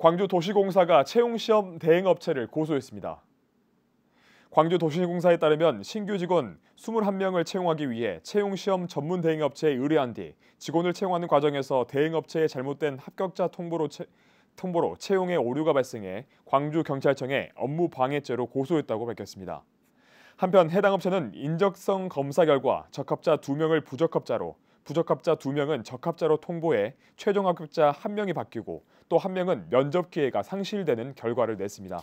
광주도시공사가 채용시험 대행업체를 고소했습니다. 광주도시공사에 따르면 신규 직원 21명을 채용하기 위해 채용시험 전문 대행업체에 의뢰한 뒤 직원을 채용하는 과정에서 대행업체의 잘못된 합격자 통보로, 채, 통보로 채용에 오류가 발생해 광주경찰청에 업무방해죄로 고소했다고 밝혔습니다. 한편 해당 업체는 인적성 검사 결과 적합자 2명을 부적합자로 부적합자 2명은 적합자로 통보해 최종 합격자 1명이 바뀌고 또 1명은 면접 기회가 상실되는 결과를 냈습니다.